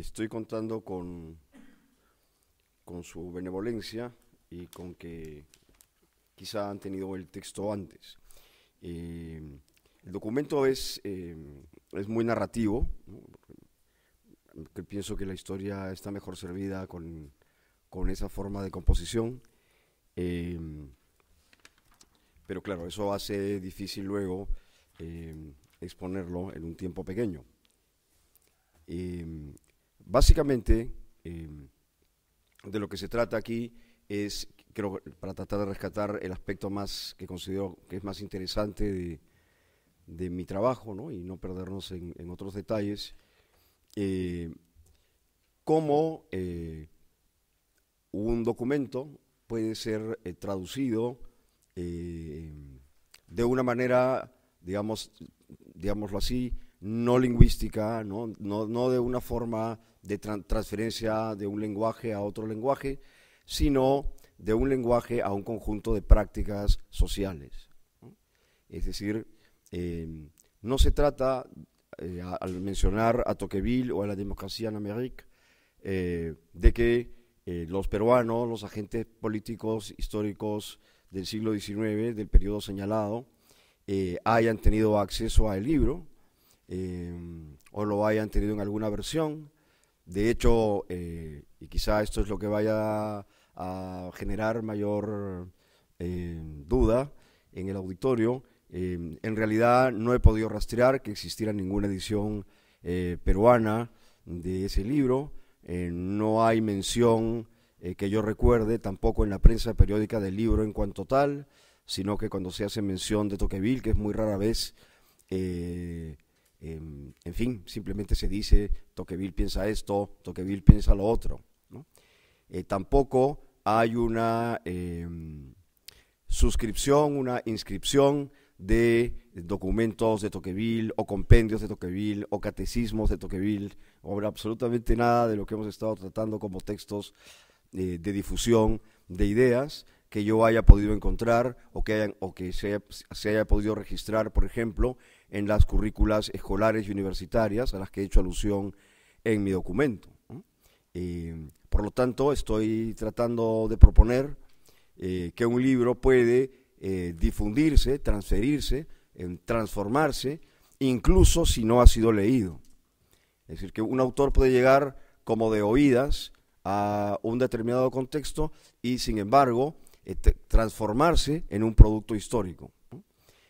estoy contando con, con su benevolencia y con que quizá han tenido el texto antes. Eh, el documento es, eh, es muy narrativo, que pienso que la historia está mejor servida con, esa forma de composición. Eh, pero claro, eso hace difícil luego exponerlo en un tiempo pequeño. Básicamente, em, de lo que se trata aquí es, creo, para tratar de rescatar el aspecto más que considero que es más interesante de, mi trabajo, y no perdernos en, otros detalles, eh, cómo eh, un documento puede ser eh, traducido de una manera, digamos, digámoslo así, no lingüística, ¿no? no de una forma de transferencia de un lenguaje a otro lenguaje, sino de un lenguaje a un conjunto de prácticas sociales. Es decir, em, no se trata, eh, al mencionar a Toqueville o a la democracia en América, eh, de que eh, los peruanos, los agentes políticos históricos del siglo XIX, del periodo señalado, hayan tenido acceso al libro em, o lo hayan tenido en alguna versión, de hecho, eh, y quizá esto es lo que vaya a generar mayor eh, duda en el auditorio, eh, en realidad no he podido rastrear que existiera ninguna edición peruana de ese libro. no hay mención que yo recuerde tampoco en la prensa periódica del libro en cuanto tal, sino que cuando se hace mención de Toqueville, que es muy rara vez, eh, Em, en fin, simplemente se dice, Toqueville piensa esto, Toqueville piensa lo otro. Eh, tampoco hay una em, suscripción, una inscripción de documentos de Toqueville o compendios de Toqueville o catecismos de Toqueville, o absolutamente nada de lo que hemos estado tratando como textos eh, de difusión de ideas, que yo haya podido encontrar o que, hayan, o que se, haya, podido registrar, por ejemplo, en las currículas escolares y universitarias a las que he hecho alusión en mi documento. Em, por lo tanto, estoy tratando de proponer eh, que un libro puede eh, difundirse, transferirse, em, transformarse, incluso si no ha sido leído. Es decir, que un autor puede llegar como de oídas a un determinado contexto y, sin embargo, este, transformarse en un producto histórico.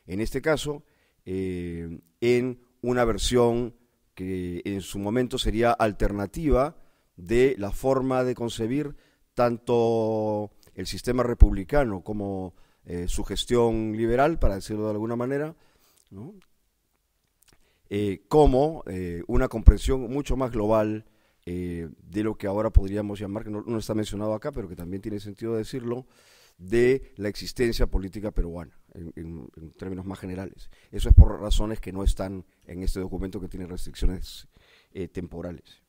En este caso, eh, en una versión que en su momento sería alternativa de la forma de concebir tanto el sistema republicano como eh, su gestión liberal, para decirlo de alguna manera, eh, como una comprensión mucho más global de lo que ahora podríamos llamar, que no, está mencionado acá, pero que también tiene sentido decirlo, de la existencia política peruana, en, términos más generales. Eso es por razones que no están en este documento que tiene restricciones eh, temporales.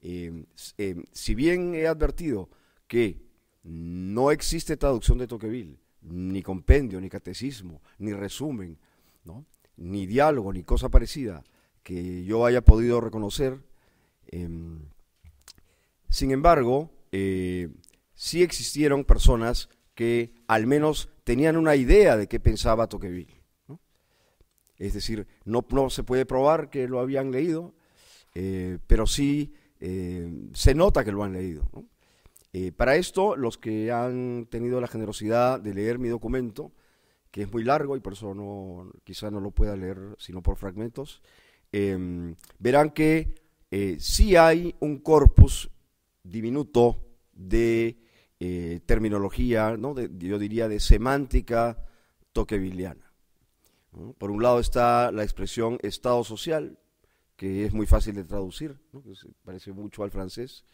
Em, em, si bien he advertido que no existe traducción de Toqueville, ni compendio, ni catecismo, ni resumen, ni diálogo, ni cosa parecida que yo haya podido reconocer, em, sin embargo, eh, sí existieron personas que al menos tenían una idea de qué pensaba Tocqueville. Es decir, no, no, se puede probar que lo habían leído, eh, pero sí eh, se nota que lo han leído. Eh, para esto, los que han tenido la generosidad de leer mi documento, que es muy largo y por eso no, quizá no lo pueda leer sino por fragmentos, em, verán que sí hay un corpus diminuto de eh, terminología, ¿no? yo diría de semántica toquevilliana. Por un lado está la expresión Estado social, que es muy fácil de traducir, que parece mucho al francés,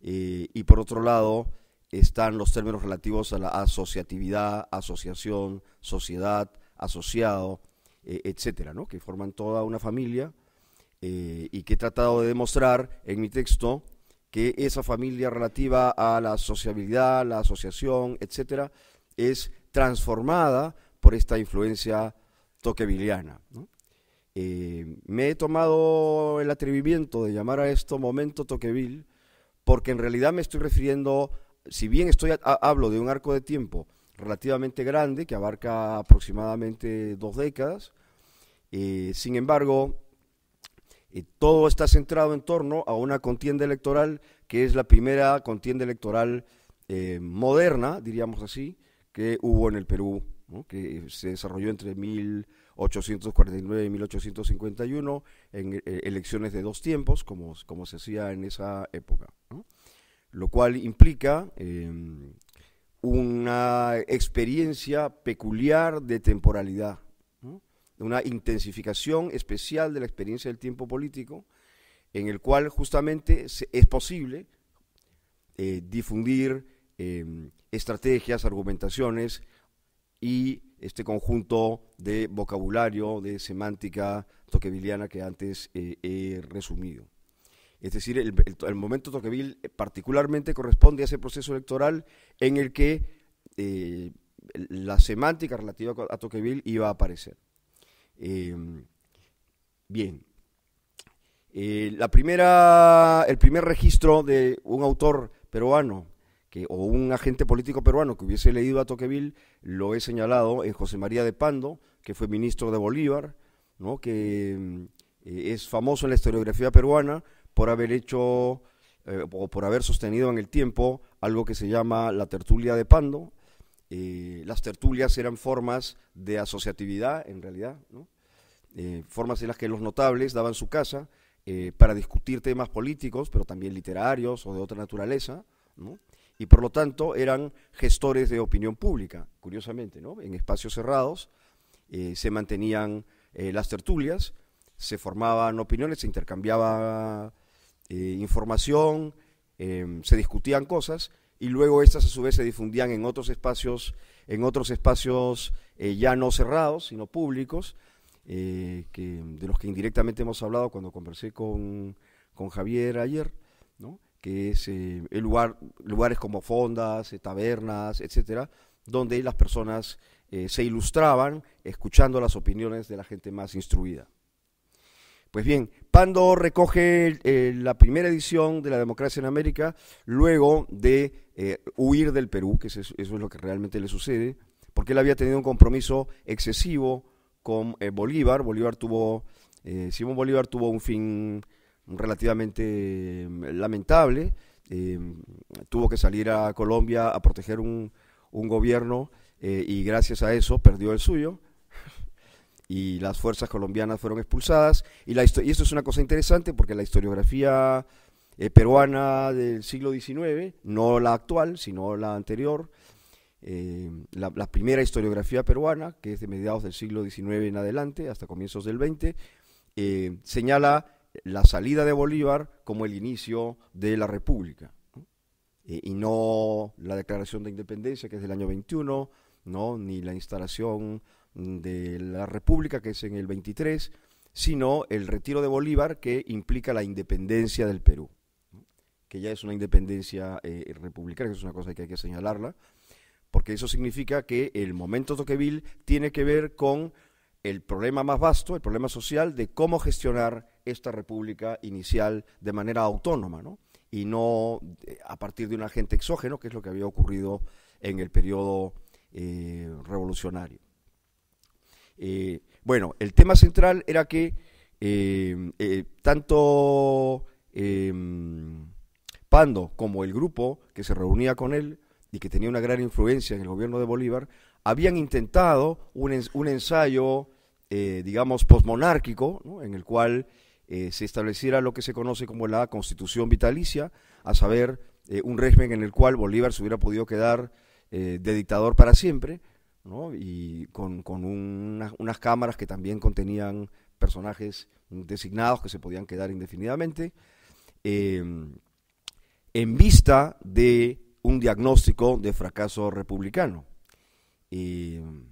eh, y por otro lado están los términos relativos a la asociatividad, asociación, sociedad, asociado, eh, etcétera, ¿no? que forman toda una familia y que he tratado de demostrar en mi texto que esa familia relativa a la sociabilidad, la asociación, etcétera, es transformada por esta influencia toqueviliana. Eh, me he tomado el atrevimiento de llamar a esto momento toqueville porque en realidad me estoy refiriendo, si bien estoy hablo de un arco de tiempo relativamente grande que abarca aproximadamente dos décadas, eh, sin embargo, todo está centrado en torno a una contienda electoral que es la primera contienda electoral eh, moderna, diríamos así, que hubo en el Perú, que se desarrolló entre 1849 y 1851 en eh, elecciones de dos tiempos, como, se hacía en esa época, lo cual implica em, una experiencia peculiar de temporalidad, una intensificación especial de la experiencia del tiempo político, en el cual justamente es posible eh, difundir em, estrategias, argumentaciones y este conjunto de vocabulario, de semántica toqueviliana que antes eh, he resumido. Es decir, el, momento toquevil particularmente corresponde a ese proceso electoral en el que eh, la semántica relativa a toquevil iba a aparecer. Em, bien. Eh, la primera, el primer registro de un autor peruano que, o un agente político peruano que hubiese leído a Toqueville lo he señalado en José María de Pando, que fue ministro de Bolívar, ¿no? que em, eh, es famoso en la historiografía peruana por haber hecho eh, o por haber sostenido en el tiempo algo que se llama la tertulia de Pando, eh, las tertulias eran formas de asociatividad, en realidad, eh, formas en las que los notables daban su casa eh, para discutir temas políticos, pero también literarios o de otra naturaleza, y por lo tanto eran gestores de opinión pública, curiosamente, ¿no? en espacios cerrados se mantenían las tertulias, se formaban opiniones, se intercambiaba información, se discutían cosas y luego estas a su vez se difundían en otros espacios, en otros espacios eh, ya no cerrados, sino públicos, eh, de los que indirectamente hemos hablado cuando conversé con, Javier ayer, que es eh, lugares como fondas, tabernas, etcétera, donde las personas se ilustraban escuchando las opiniones de la gente más instruida. Pues bien, Pando recoge eh, la primera edición de la democracia en América luego de eh, huir del Perú, que eso, eso es lo que realmente le sucede, porque él había tenido un compromiso excesivo con eh, Bolívar. Bolívar tuvo, Simón Bolívar tuvo un fin relativamente lamentable. tuvo que salir a Colombia a proteger un gobierno y gracias a eso perdió el suyo y las fuerzas colombianas fueron expulsadas. Y, la, y esto es una cosa interesante porque la historiografía eh, peruana del siglo XIX, no la actual, sino la anterior, eh, la, primera historiografía peruana, que es de mediados del siglo XIX en adelante, hasta comienzos del XX, eh, señala la salida de Bolívar como el inicio de la República, y no la declaración de independencia, que es del año 21, ¿no? ni la instalación de la República, que es en el 23, sino el retiro de Bolívar, que implica la independencia del Perú, que ya es una independencia eh, republicana, que es una cosa que hay que señalarla, porque eso significa que el momento Toqueville tiene que ver con el problema más vasto, el problema social de cómo gestionar esta república inicial de manera autónoma, ¿no? y no eh, a partir de un agente exógeno, que es lo que había ocurrido en el periodo eh, revolucionario. Eh, bueno, el tema central era que em, eh, tanto em, Pando como el grupo que se reunía con él y que tenía una gran influencia en el gobierno de Bolívar, habían intentado un, ensayo, eh, digamos, posmonárquico, en el cual se estableciera lo que se conoce como la constitución vitalicia, a saber, un régimen en el cual Bolívar se hubiera podido quedar de dictador para siempre, y con, unas cámaras que también contenían personajes designados que se podían quedar indefinidamente, em, en vista de un diagnóstico de fracaso republicano. Em,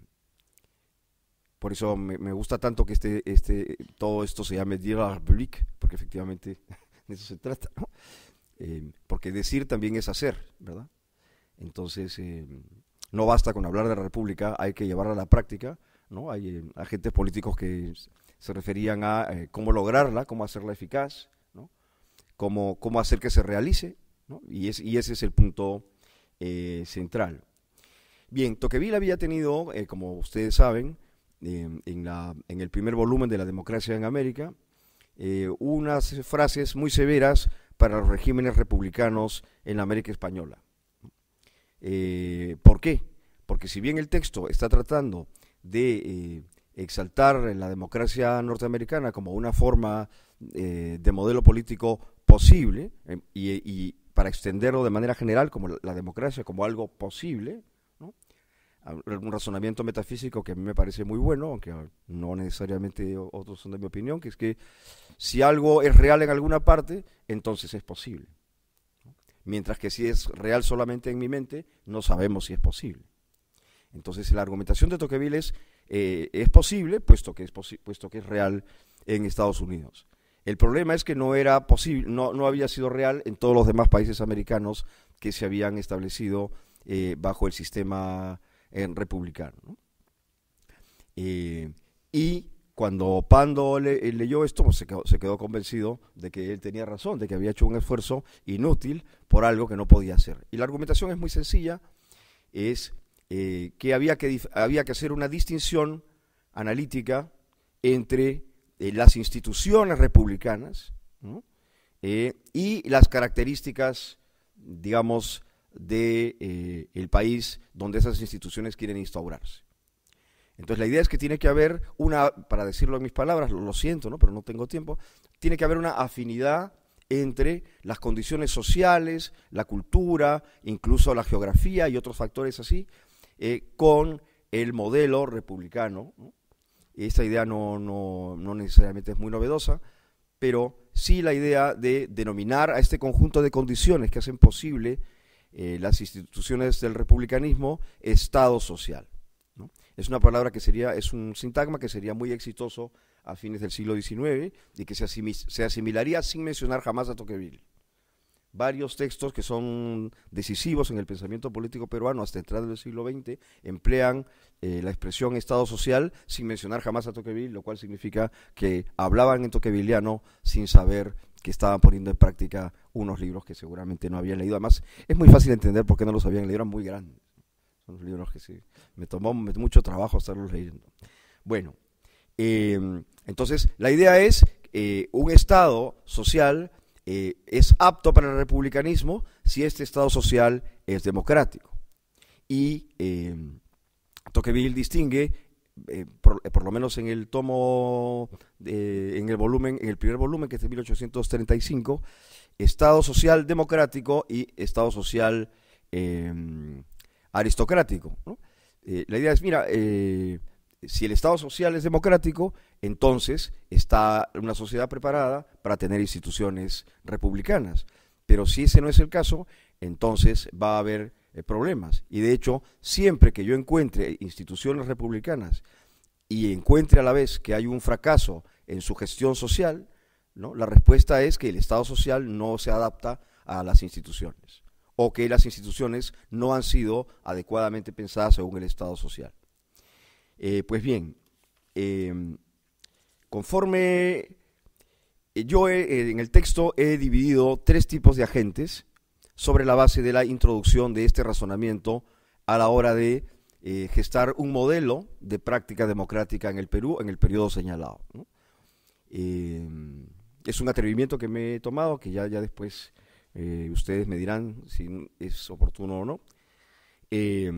por eso me, gusta tanto que este, este, todo esto se llame Dire la porque efectivamente de eso se trata, em, porque decir también es hacer, ¿verdad? Entonces, no basta con hablar de la República, hay que llevarla a la práctica. ¿no? Hay eh, agentes políticos que se referían a eh, cómo lograrla, cómo hacerla eficaz, cómo, hacer que se realice. Y, es, ese es el punto eh, central. Bien, Toqueville había tenido, como ustedes saben, em, en, la, en, el primer volumen de La democracia en América, unas frases muy severas para los regímenes republicanos en la América Española. Eh, ¿Por qué? Porque si bien el texto está tratando de eh, exaltar la democracia norteamericana como una forma eh, de modelo político posible em, y, para extenderlo de manera general como la, democracia como algo posible, ¿no? un razonamiento metafísico que a mí me parece muy bueno, aunque no necesariamente otros son de mi opinión, que es que si algo es real en alguna parte, entonces es posible. Mientras que si es real solamente en mi mente, no sabemos si es posible. Entonces la argumentación de Tocqueville es, eh, posible, puesto que es, puesto que es real en Estados Unidos. El problema es que no era posible, no, no, había sido real en todos los demás países americanos que se habían establecido eh, bajo el sistema eh, republicano. y cuando Pando eh, leyó esto, pues, se quedó, convencido de que él tenía razón, de que había hecho un esfuerzo inútil por algo que no podía hacer. Y la argumentación es muy sencilla, es eh, que, había que había que hacer una distinción analítica entre eh, las instituciones republicanas y las características, digamos, del de, el país donde esas instituciones quieren instaurarse. Entonces la idea es que tiene que haber una, para decirlo en mis palabras, lo, siento, ¿no? pero no tengo tiempo, tiene que haber una afinidad entre las condiciones sociales, la cultura, incluso la geografía y otros factores así, eh, con el modelo republicano. Esta idea no, necesariamente es muy novedosa, pero sí la idea de denominar a este conjunto de condiciones que hacen posible eh, las instituciones del republicanismo Estado social. Es una palabra que sería, es un sintagma que sería muy exitoso a fines del siglo XIX y que se, asimilaría sin mencionar jamás a toqueville Varios textos que son decisivos en el pensamiento político peruano hasta entrada del siglo XX emplean eh, la expresión Estado social sin mencionar jamás a toqueville lo cual significa que hablaban en toquevilliano sin saber que estaban poniendo en práctica unos libros que seguramente no habían leído. Además, es muy fácil entender por qué no los habían leído, eran muy grandes libros que me tomó mucho trabajo estarlos leyendo. Bueno, em, entonces la idea es eh, un Estado social eh, es apto para el republicanismo si este Estado social es democrático. Y em, Tocqueville distingue, eh, eh, por, lo menos en el tomo, en el volumen, en el primer volumen que es de 1835, Estado social democrático y Estado social eh, aristocrático. Eh, la idea es, mira, eh, si el Estado social es democrático, entonces está una sociedad preparada para tener instituciones republicanas. Pero si ese no es el caso, entonces va a haber eh, problemas. Y de hecho, siempre que yo encuentre instituciones republicanas y encuentre a la vez que hay un fracaso en su gestión social, ¿no? la respuesta es que el Estado social no se adapta a las instituciones o que las instituciones no han sido adecuadamente pensadas según el Estado social. Eh, pues bien, em, conforme eh, yo eh, en el texto he dividido tres tipos de agentes sobre la base de la introducción de este razonamiento a la hora de gestar un modelo de práctica democrática en el Perú en el periodo señalado. Em, es un atrevimiento que me he tomado, que ya, ya después eh, ustedes me dirán si es oportuno o no. Eh,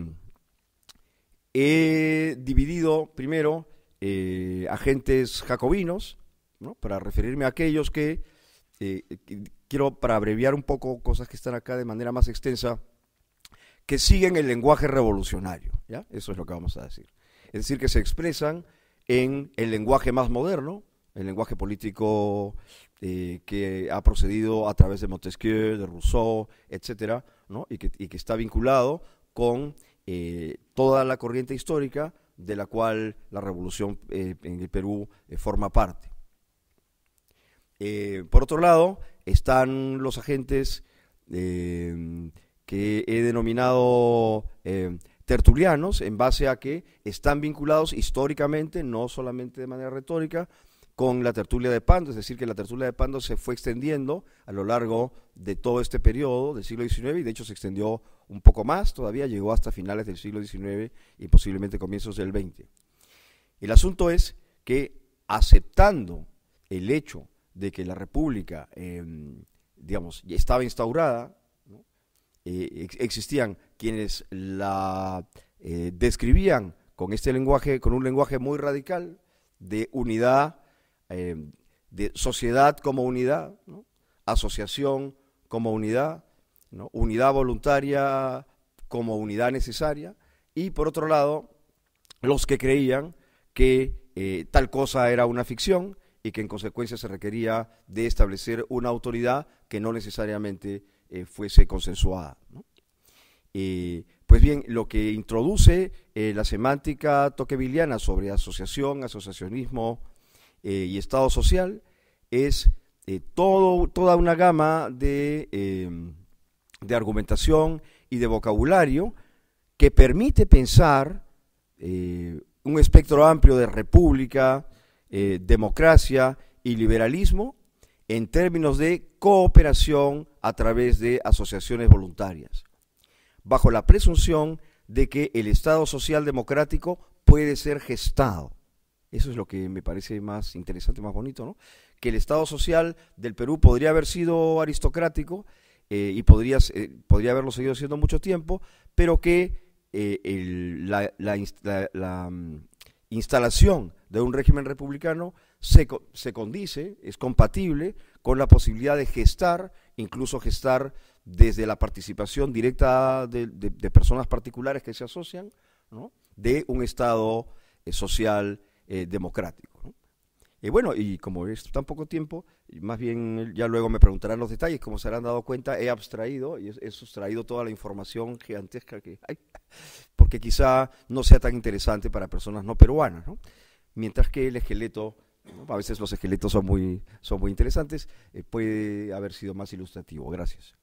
he dividido primero eh, agentes jacobinos, para referirme a aquellos que, quiero para abreviar un poco cosas que están acá de manera más extensa, que siguen el lenguaje revolucionario. ¿ya? Eso es lo que vamos a decir. Es decir, que se expresan en el lenguaje más moderno, el lenguaje político eh, que ha procedido a través de Montesquieu, de Rousseau, etcétera, y, que, está vinculado con eh, toda la corriente histórica de la cual la revolución eh, en el Perú forma parte. por otro lado, están los agentes que he denominado tertulianos en base a que están vinculados históricamente, no solamente de manera retórica, con la tertulia de Pando, es decir, que la tertulia de Pando se fue extendiendo a lo largo de todo este periodo del siglo XIX y de hecho se extendió un poco más, todavía llegó hasta finales del siglo XIX y posiblemente comienzos del XX. El asunto es que aceptando el hecho de que la República, em, digamos, digamos, estaba instaurada, eh, existían quienes la eh, describían con este lenguaje, con un lenguaje muy radical de unidad eh, de sociedad como unidad, asociación como unidad, unidad voluntaria como unidad necesaria, y por otro lado, los que creían que eh, tal cosa era una ficción y que en consecuencia se requería de establecer una autoridad que no necesariamente eh, fuese consensuada. pues bien, lo que introduce la semántica toqueviliana sobre asociación, asociacionismo, eh, y Estado social es eh, toda una gama em, de, argumentación y de vocabulario que permite pensar eh, un espectro amplio de república, democracia y liberalismo en términos de cooperación a través de asociaciones voluntarias, bajo la presunción de que el Estado social democrático puede ser gestado. Eso es lo que me parece más interesante, más bonito, ¿no? Que el Estado social del Perú podría haber sido aristocrático eh, y podría, eh, podría haberlo seguido siendo mucho tiempo, pero que eh, la, mm, instalación de un régimen republicano se, condice, es compatible con la posibilidad de gestar, incluso gestar desde la participación directa de, personas particulares que se asocian, ¿no? de un Estado social eh, democrático. Y bueno, y como es tan poco tiempo, más bien ya luego me preguntarán los detalles, como se habrán dado cuenta, he abstraído y he sustraído toda la información gigantesca que hay, porque quizá no sea tan interesante para personas no peruanas, Mientras que el esqueleto, a veces los esqueletos son muy, son muy interesantes, eh, puede haber sido más ilustrativo. Gracias.